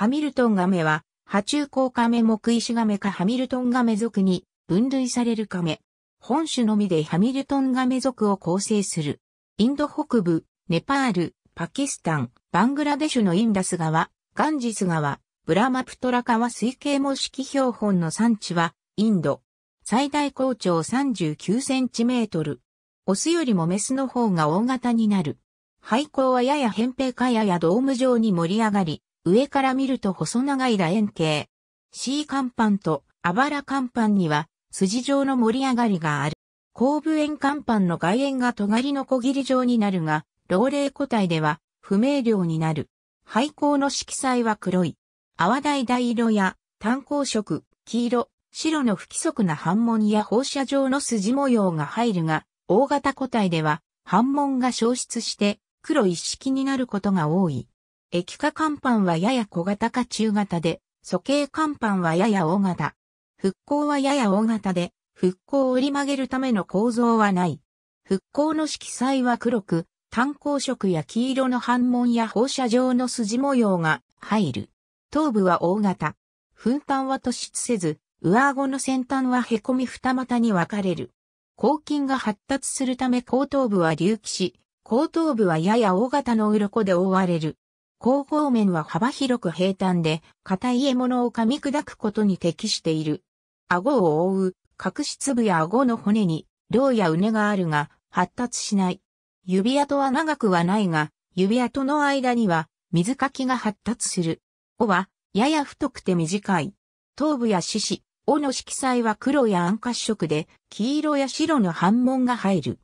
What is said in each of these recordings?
ハミルトンガメは、爬虫甲ガメ目石ガメかハミルトンガメ属に分類されるカメ。本種のみでハミルトンガメ属を構成する。インド北部、ネパール、パキスタン、バングラデシュのインダス川、ガンジス川、ブラマプトラ川水系模式標本の産地は、インド。最大高長39センチメートル。オスよりもメスの方が大型になる。廃校はやや扁平かややドーム状に盛り上がり、上から見ると細長い楕円形。C 甲板とあばら甲板には筋状の盛り上がりがある。後部円甲板の外縁が尖りの小切り状になるが、老齢個体では不明瞭になる。廃校の色彩は黒い。泡大色や単光色、黄色、白の不規則な反紋や放射状の筋模様が入るが、大型個体では反紋が消失して黒一色になることが多い。液化乾板はやや小型か中型で、素形乾板はやや大型。復興はやや大型で、復興を折り曲げるための構造はない。復興の色彩は黒く、炭鉱色や黄色の反紋や放射状の筋模様が入る。頭部は大型。粉端は突出せず、上顎の先端は凹み二股に分かれる。抗菌が発達するため後頭部は隆起し、後頭部はやや大型の鱗で覆われる。後方面は幅広く平坦で、硬い獲物を噛み砕くことに適している。顎を覆う、角質部や顎の骨に、胴や畝があるが、発達しない。指跡は長くはないが、指跡の間には、水かきが発達する。尾は、やや太くて短い。頭部や獅子、尾の色彩は黒や暗褐色で、黄色や白の斑紋が入る。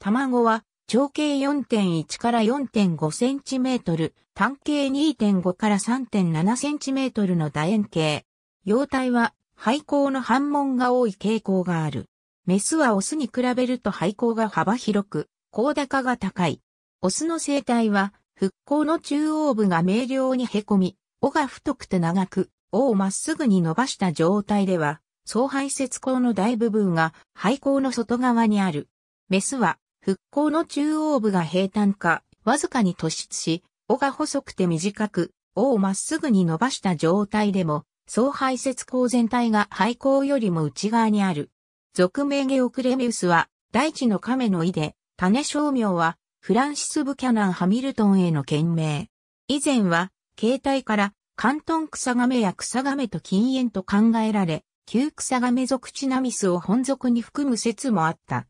卵は、長径4.1から4.5センチメートル、単径2.5から3.7センチメートルの楕円形。様体は、肺口の反問が多い傾向がある。メスはオスに比べると肺口が幅広く、高高が高い。オスの生態は、復興の中央部が明瞭に凹み、尾が太くて長く、尾をまっすぐに伸ばした状態では、総排泄口の大部分が肺口の外側にある。メスは復興の中央部が平坦化、わずかに突出し、尾が細くて短く、尾をまっすぐに伸ばした状態でも、総排泄口全体が廃口よりも内側にある。俗名ゲオクレミウスは、大地の亀の井で、種商名は、フランシス・ブキャナン・ハミルトンへの懸命。以前は、形態から、関東草亀や草亀と禁煙と考えられ、旧草亀属チナミスを本属に含む説もあった。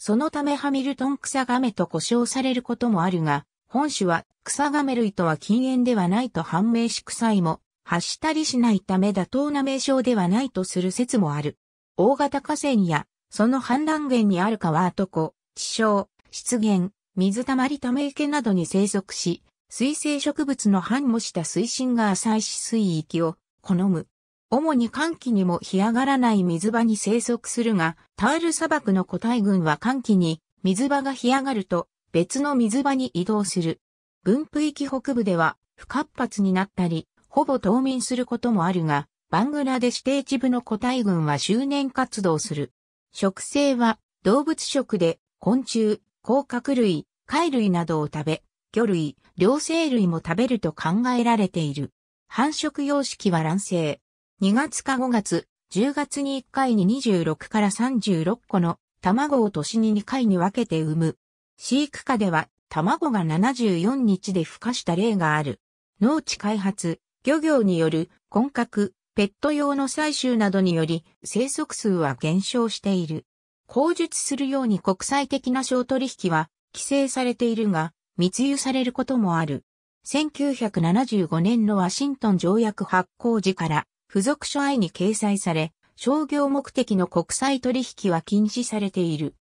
そのためハミルトンクサガメと呼称されることもあるが、本種はクサガメ類とは禁煙ではないと判明し臭いも、発したりしないため妥当な名称ではないとする説もある。大型河川や、その氾濫源にある川と湖、地小、湿原、水たまりため池などに生息し、水生植物の繁茂した水深が浅いし水域を好む。主に寒気にも干上がらない水場に生息するが、タール砂漠の個体群は寒気に水場が干上がると別の水場に移動する。分布域北部では不活発になったり、ほぼ冬眠することもあるが、バングラデシュ定地部の個体群は周年活動する。食性は動物食で昆虫、甲殻類、貝類などを食べ、魚類、両生類も食べると考えられている。繁殖様式は卵生、2月か5月、10月に1回に26から36個の卵を年に2回に分けて産む。飼育下では卵が74日で孵化した例がある。農地開発、漁業による混格、ペット用の採集などにより生息数は減少している。口述するように国際的な小取引は規制されているが、密輸されることもある。1975年のワシントン条約発行時から付属書愛に掲載され、商業目的の国際取引は禁止されている。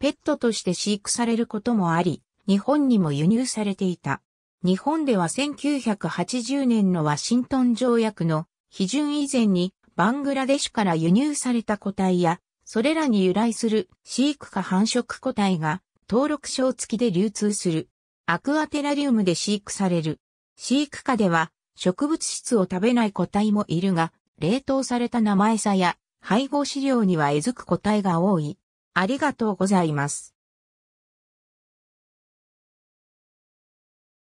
ペットとして飼育されることもあり、日本にも輸入されていた。日本では1980年のワシントン条約の批准以前にバングラデシュから輸入された個体や、それらに由来する飼育か繁殖個体が登録証付きで流通する。アクアテラリウムで飼育される。飼育下では植物質を食べない個体もいるが、冷凍された生餌や配合飼料にはえずく個体が多い。ありがとうございます。